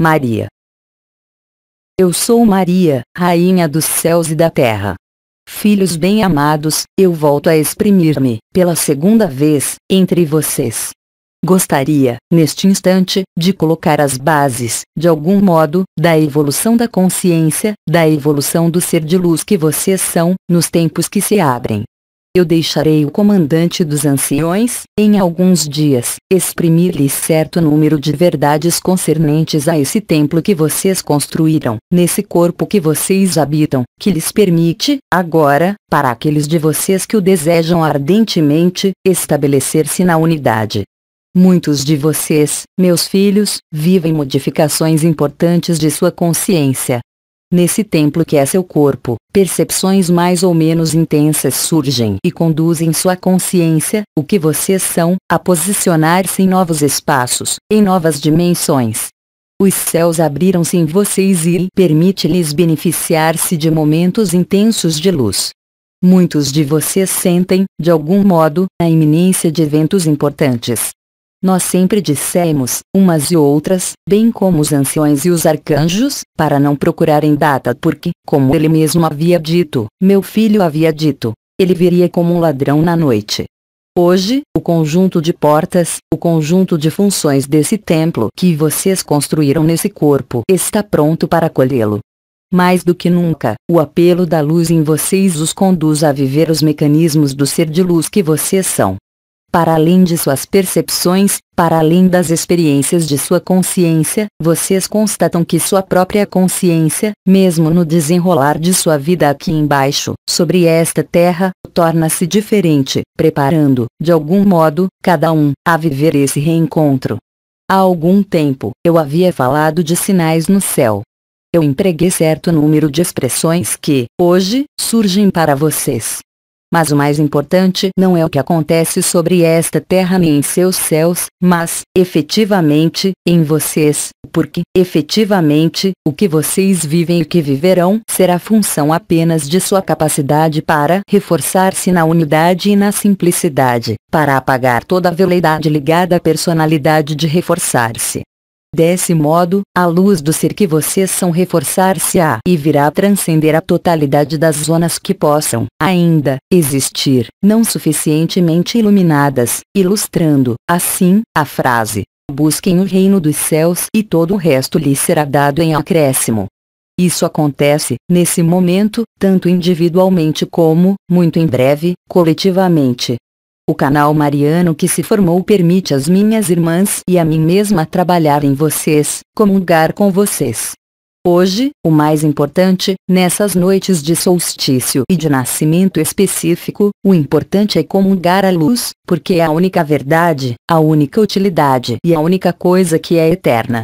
Maria. Eu sou Maria, Rainha dos céus e da terra. Filhos bem-amados, eu volto a exprimir-me, pela segunda vez, entre vocês. Gostaria, neste instante, de colocar as bases, de algum modo, da evolução da consciência, da evolução do ser de luz que vocês são, nos tempos que se abrem. Eu deixarei o comandante dos anciões, em alguns dias, exprimir-lhes certo número de verdades concernentes a esse templo que vocês construíram, nesse corpo que vocês habitam, que lhes permite, agora, para aqueles de vocês que o desejam ardentemente, estabelecer-se na unidade. Muitos de vocês, meus filhos, vivem modificações importantes de sua consciência, Nesse templo que é seu corpo, percepções mais ou menos intensas surgem e conduzem sua consciência, o que vocês são, a posicionar-se em novos espaços, em novas dimensões. Os céus abriram-se em vocês e permite-lhes beneficiar-se de momentos intensos de luz. Muitos de vocês sentem, de algum modo, a iminência de eventos importantes, nós sempre dissemos, umas e outras, bem como os anciões e os arcanjos, para não procurarem data porque, como ele mesmo havia dito, meu filho havia dito, ele viria como um ladrão na noite. Hoje, o conjunto de portas, o conjunto de funções desse templo que vocês construíram nesse corpo está pronto para acolhê-lo. Mais do que nunca, o apelo da luz em vocês os conduz a viver os mecanismos do ser de luz que vocês são para além de suas percepções, para além das experiências de sua consciência, vocês constatam que sua própria consciência, mesmo no desenrolar de sua vida aqui embaixo, sobre esta terra, torna-se diferente, preparando, de algum modo, cada um, a viver esse reencontro. Há algum tempo, eu havia falado de sinais no céu. Eu empreguei certo número de expressões que, hoje, surgem para vocês. Mas o mais importante não é o que acontece sobre esta terra nem em seus céus, mas, efetivamente, em vocês, porque, efetivamente, o que vocês vivem e o que viverão será função apenas de sua capacidade para reforçar-se na unidade e na simplicidade, para apagar toda a veleidade ligada à personalidade de reforçar-se, Desse modo, a luz do ser que vocês são reforçar-se-á e virá transcender a totalidade das zonas que possam, ainda, existir, não suficientemente iluminadas, ilustrando, assim, a frase, busquem o reino dos céus e todo o resto lhes será dado em acréscimo. Isso acontece, nesse momento, tanto individualmente como, muito em breve, coletivamente. O canal mariano que se formou permite às minhas irmãs e a mim mesma trabalhar em vocês, comungar com vocês. Hoje, o mais importante, nessas noites de solstício e de nascimento específico, o importante é comungar a luz, porque é a única verdade, a única utilidade e a única coisa que é eterna.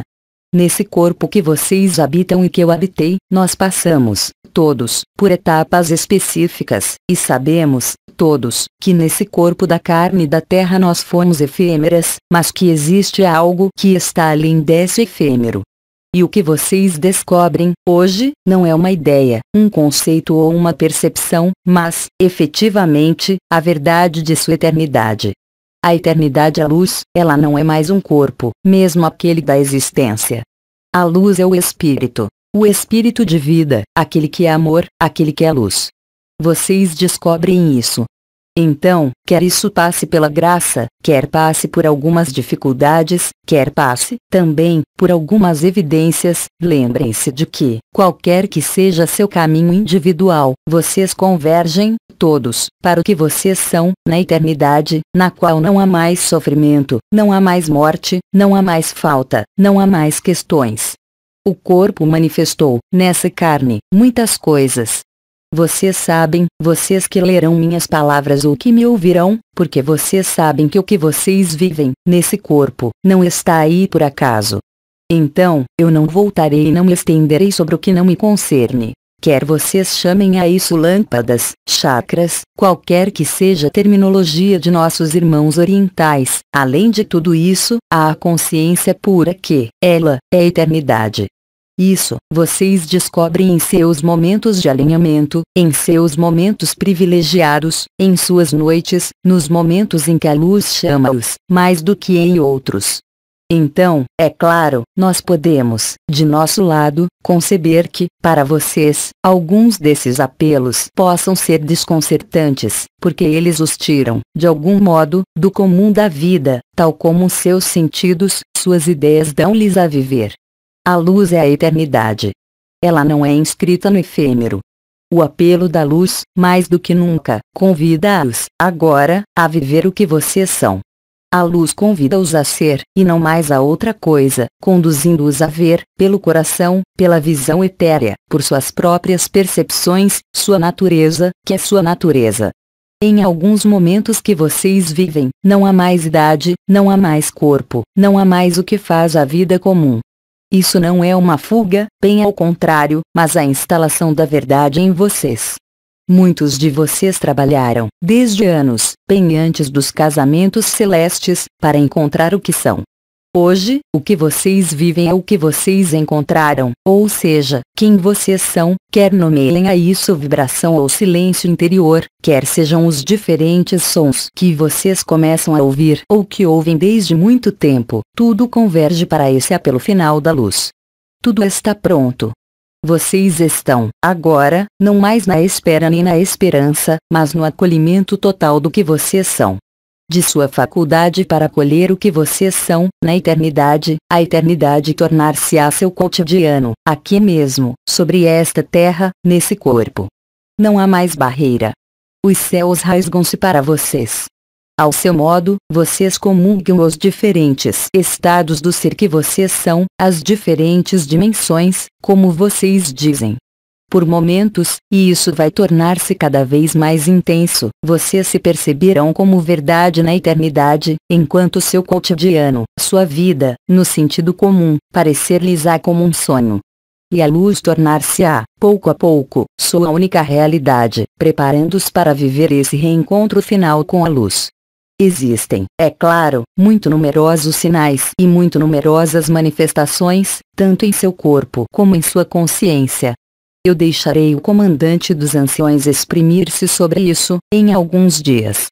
Nesse corpo que vocês habitam e que eu habitei, nós passamos, todos, por etapas específicas, e sabemos, todos, que nesse corpo da carne da terra nós fomos efêmeras, mas que existe algo que está além desse efêmero. E o que vocês descobrem, hoje, não é uma ideia, um conceito ou uma percepção, mas, efetivamente, a verdade de sua eternidade. A eternidade é luz, ela não é mais um corpo, mesmo aquele da existência. A luz é o espírito. O espírito de vida, aquele que é amor, aquele que é luz. Vocês descobrem isso. Então, quer isso passe pela graça, quer passe por algumas dificuldades, quer passe, também, por algumas evidências, lembrem-se de que, qualquer que seja seu caminho individual, vocês convergem, todos, para o que vocês são, na eternidade, na qual não há mais sofrimento, não há mais morte, não há mais falta, não há mais questões. O corpo manifestou, nessa carne, muitas coisas, vocês sabem, vocês que lerão minhas palavras ou que me ouvirão, porque vocês sabem que o que vocês vivem, nesse corpo, não está aí por acaso. Então, eu não voltarei e não me estenderei sobre o que não me concerne. Quer vocês chamem a isso lâmpadas, chakras, qualquer que seja a terminologia de nossos irmãos orientais, além de tudo isso, há a consciência pura que, ela, é eternidade. Isso vocês descobrem em seus momentos de alinhamento, em seus momentos privilegiados, em suas noites, nos momentos em que a luz chama-os, mais do que em outros. Então, é claro, nós podemos, de nosso lado, conceber que, para vocês, alguns desses apelos possam ser desconcertantes, porque eles os tiram, de algum modo, do comum da vida, tal como seus sentidos, suas ideias dão-lhes a viver, a luz é a eternidade. Ela não é inscrita no efêmero. O apelo da luz, mais do que nunca, convida-os, agora, a viver o que vocês são. A luz convida-os a ser, e não mais a outra coisa, conduzindo-os a ver, pelo coração, pela visão etérea, por suas próprias percepções, sua natureza, que é sua natureza. Em alguns momentos que vocês vivem, não há mais idade, não há mais corpo, não há mais o que faz a vida comum, isso não é uma fuga, bem ao contrário, mas a instalação da verdade em vocês. Muitos de vocês trabalharam, desde anos, bem antes dos casamentos celestes, para encontrar o que são. Hoje, o que vocês vivem é o que vocês encontraram, ou seja, quem vocês são, quer nomeiem a isso vibração ou silêncio interior, quer sejam os diferentes sons que vocês começam a ouvir ou que ouvem desde muito tempo, tudo converge para esse apelo final da luz. Tudo está pronto. Vocês estão, agora, não mais na espera nem na esperança, mas no acolhimento total do que vocês são de sua faculdade para colher o que vocês são, na eternidade, a eternidade tornar-se-á seu cotidiano, aqui mesmo, sobre esta terra, nesse corpo. Não há mais barreira. Os céus rasgam-se para vocês. Ao seu modo, vocês comungam os diferentes estados do ser que vocês são, as diferentes dimensões, como vocês dizem por momentos, e isso vai tornar-se cada vez mais intenso. Vocês se perceberão como verdade na eternidade, enquanto seu cotidiano, sua vida, no sentido comum, parecer-lhes-á como um sonho e a luz tornar-se-á, pouco a pouco, sua única realidade, preparando-os para viver esse reencontro final com a luz. Existem, é claro, muito numerosos sinais e muito numerosas manifestações, tanto em seu corpo como em sua consciência, eu deixarei o comandante dos anciões exprimir-se sobre isso, em alguns dias.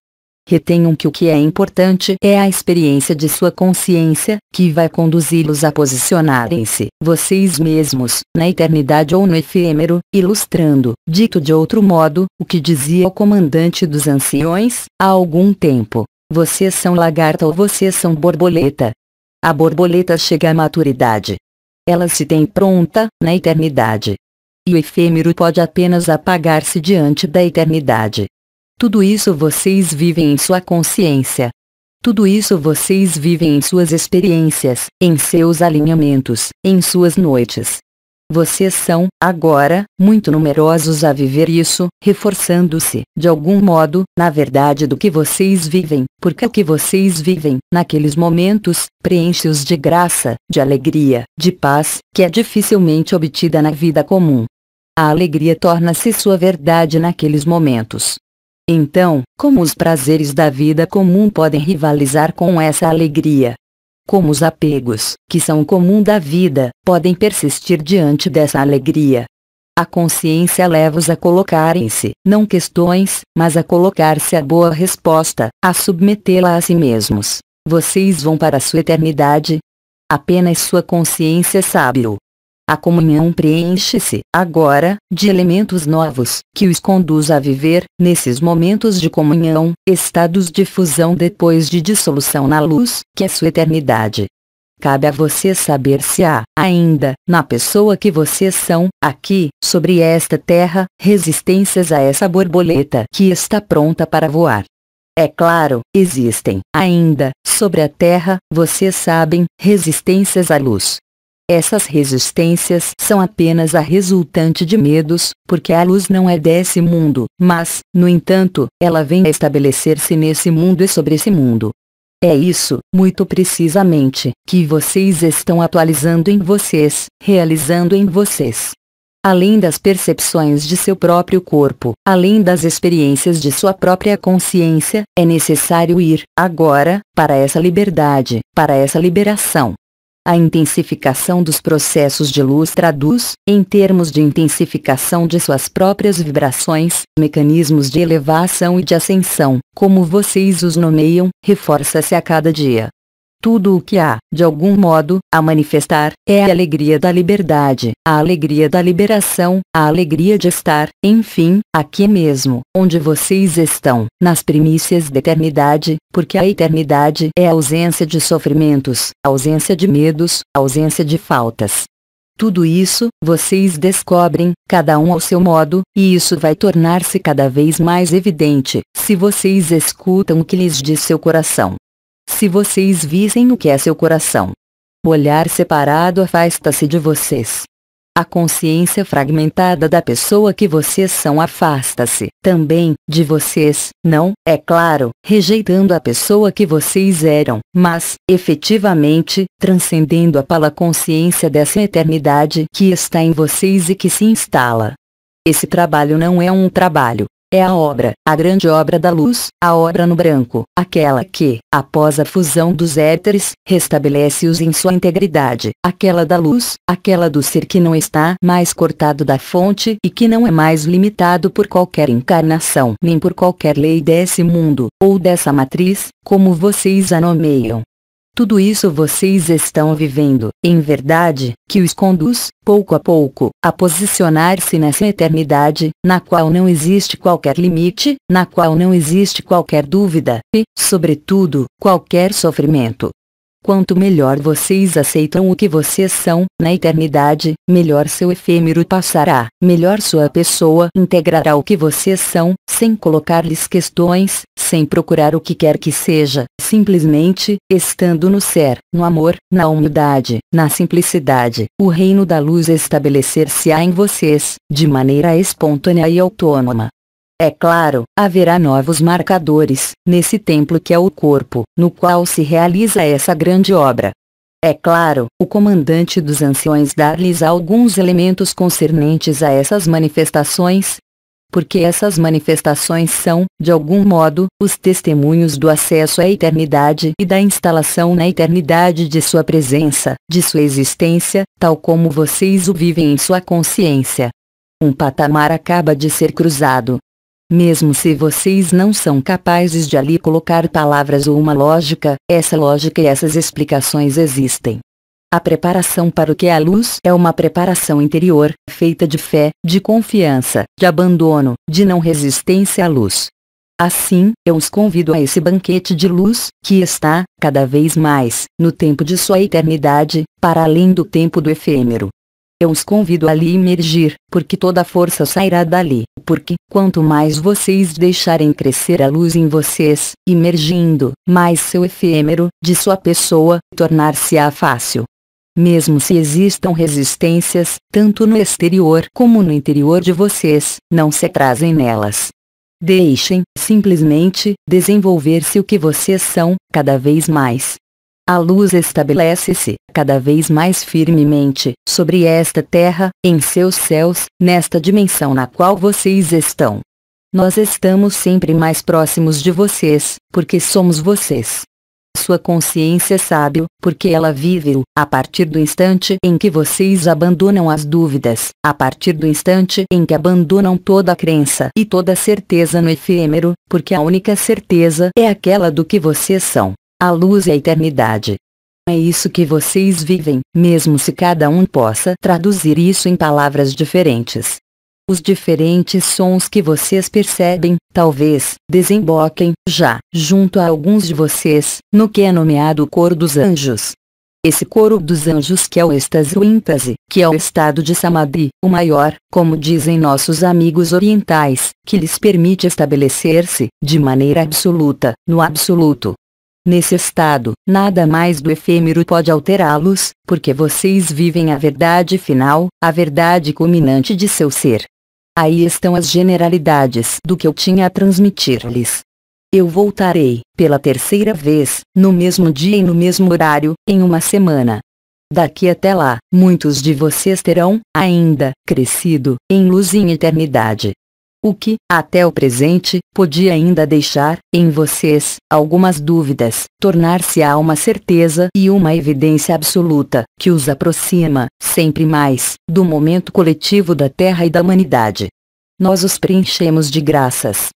Retenham que o que é importante é a experiência de sua consciência, que vai conduzi-los a posicionarem-se, vocês mesmos, na eternidade ou no efêmero, ilustrando, dito de outro modo, o que dizia o comandante dos anciões, há algum tempo. Vocês são lagarta ou vocês são borboleta. A borboleta chega à maturidade. Ela se tem pronta, na eternidade, e o efêmero pode apenas apagar-se diante da eternidade. Tudo isso vocês vivem em sua consciência. Tudo isso vocês vivem em suas experiências, em seus alinhamentos, em suas noites, vocês são, agora, muito numerosos a viver isso, reforçando-se, de algum modo, na verdade do que vocês vivem, porque o que vocês vivem, naqueles momentos, preenche-os de graça, de alegria, de paz, que é dificilmente obtida na vida comum. A alegria torna-se sua verdade naqueles momentos. Então, como os prazeres da vida comum podem rivalizar com essa alegria? como os apegos, que são comum da vida, podem persistir diante dessa alegria. A consciência leva-os a colocarem-se, não questões, mas a colocar-se a boa resposta, a submetê-la a si mesmos. Vocês vão para a sua eternidade? Apenas sua consciência sabe-o. A comunhão preenche-se, agora, de elementos novos, que os conduz a viver, nesses momentos de comunhão, estados de fusão depois de dissolução na luz, que é sua eternidade. Cabe a você saber se há, ainda, na pessoa que vocês são, aqui, sobre esta terra, resistências a essa borboleta que está pronta para voar. É claro, existem, ainda, sobre a Terra, vocês sabem, resistências à luz, essas resistências são apenas a resultante de medos, porque a luz não é desse mundo, mas, no entanto, ela vem a estabelecer-se nesse mundo e sobre esse mundo. É isso, muito precisamente, que vocês estão atualizando em vocês, realizando em vocês. Além das percepções de seu próprio corpo, além das experiências de sua própria consciência, é necessário ir, agora, para essa liberdade, para essa liberação. A intensificação dos processos de luz traduz, em termos de intensificação de suas próprias vibrações, mecanismos de elevação e de ascensão, como vocês os nomeiam, reforça-se a cada dia. Tudo o que há, de algum modo, a manifestar, é a alegria da liberdade, a alegria da liberação, a alegria de estar, enfim, aqui mesmo, onde vocês estão, nas primícias da eternidade, porque a eternidade é a ausência de sofrimentos, ausência de medos, ausência de faltas. Tudo isso, vocês descobrem, cada um ao seu modo, e isso vai tornar-se cada vez mais evidente, se vocês escutam o que lhes diz seu coração. Se vocês vissem o que é seu coração. O olhar separado afasta-se de vocês. A consciência fragmentada da pessoa que vocês são afasta-se também de vocês, não, é claro, rejeitando a pessoa que vocês eram, mas, efetivamente, transcendendo-a pela consciência dessa eternidade que está em vocês e que se instala. Esse trabalho não é um trabalho, é a obra, a grande obra da luz, a obra no branco, aquela que, após a fusão dos éteres, restabelece-os em sua integridade, aquela da luz, aquela do ser que não está mais cortado da fonte e que não é mais limitado por qualquer encarnação nem por qualquer lei desse mundo, ou dessa matriz, como vocês a nomeiam. Tudo isso vocês estão vivendo, em verdade, que os conduz, pouco a pouco, a posicionar-se nessa eternidade, na qual não existe qualquer limite, na qual não existe qualquer dúvida, e, sobretudo, qualquer sofrimento. Quanto melhor vocês aceitam o que vocês são, na eternidade, melhor seu efêmero passará, melhor sua pessoa integrará o que vocês são, sem colocar-lhes questões, sem procurar o que quer que seja, simplesmente, estando no ser, no amor, na humildade, na simplicidade, o reino da luz estabelecer-se-á em vocês, de maneira espontânea e autônoma, é claro, haverá novos marcadores, nesse templo que é o corpo, no qual se realiza essa grande obra. É claro, o comandante dos anciões dar-lhes alguns elementos concernentes a essas manifestações, porque essas manifestações são, de algum modo, os testemunhos do acesso à eternidade e da instalação na eternidade de sua presença, de sua existência, tal como vocês o vivem em sua consciência. Um patamar acaba de ser cruzado, mesmo se vocês não são capazes de ali colocar palavras ou uma lógica, essa lógica e essas explicações existem. A preparação para o que é a luz é uma preparação interior, feita de fé, de confiança, de abandono, de não resistência à luz. Assim, eu os convido a esse banquete de luz, que está, cada vez mais, no tempo de sua eternidade, para além do tempo do efêmero. Eu os convido a lhe imergir, porque toda força sairá dali, porque, quanto mais vocês deixarem crescer a luz em vocês, imergindo, mais seu efêmero, de sua pessoa, tornar-se-á fácil. Mesmo se existam resistências, tanto no exterior como no interior de vocês, não se atrasem nelas. Deixem, simplesmente, desenvolver-se o que vocês são, cada vez mais, a luz estabelece-se, cada vez mais firmemente, sobre esta terra, em seus céus, nesta dimensão na qual vocês estão. Nós estamos sempre mais próximos de vocês, porque somos vocês. Sua consciência sabe o porque ela vive-o, a partir do instante em que vocês abandonam as dúvidas, a partir do instante em que abandonam toda a crença e toda a certeza no efêmero, porque a única certeza é aquela do que vocês são. A luz é a eternidade. É isso que vocês vivem, mesmo se cada um possa traduzir isso em palavras diferentes. Os diferentes sons que vocês percebem, talvez, desemboquem, já, junto a alguns de vocês, no que é nomeado o coro dos anjos. Esse coro dos anjos que é o êxtase ou íntase, que é o estado de samadhi, o maior, como dizem nossos amigos orientais, que lhes permite estabelecer-se, de maneira absoluta, no absoluto. Nesse estado, nada mais do efêmero pode alterá-los, porque vocês vivem a verdade final, a verdade culminante de seu ser. Aí estão as generalidades do que eu tinha a transmitir-lhes. Eu voltarei, pela terceira vez, no mesmo dia e no mesmo horário, em uma semana. Daqui até lá, muitos de vocês terão, ainda, crescido, em luz e em eternidade o que, até o presente, podia ainda deixar, em vocês, algumas dúvidas, tornar-se-á uma certeza e uma evidência absoluta, que os aproxima, sempre mais, do momento coletivo da Terra e da humanidade. Nós os preenchemos de graças.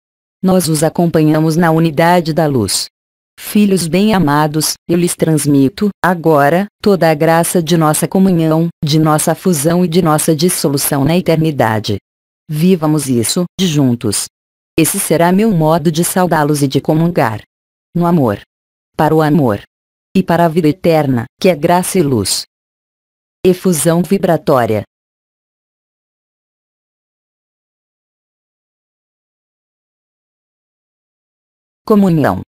Nós os acompanhamos na unidade da luz. Filhos bem-amados, eu lhes transmito, agora, toda a graça de nossa comunhão, de nossa fusão e de nossa dissolução na eternidade. Vivamos isso, de juntos. Esse será meu modo de saudá-los e de comungar. No amor. Para o amor. E para a vida eterna, que é graça e luz. Efusão vibratória. Comunhão.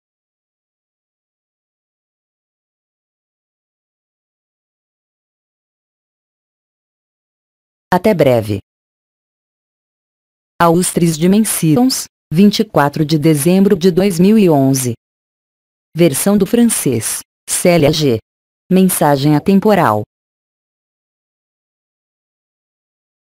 Até breve. Austris Dimensions, 24 de dezembro de 2011. Versão do francês, Célia G. Mensagem atemporal.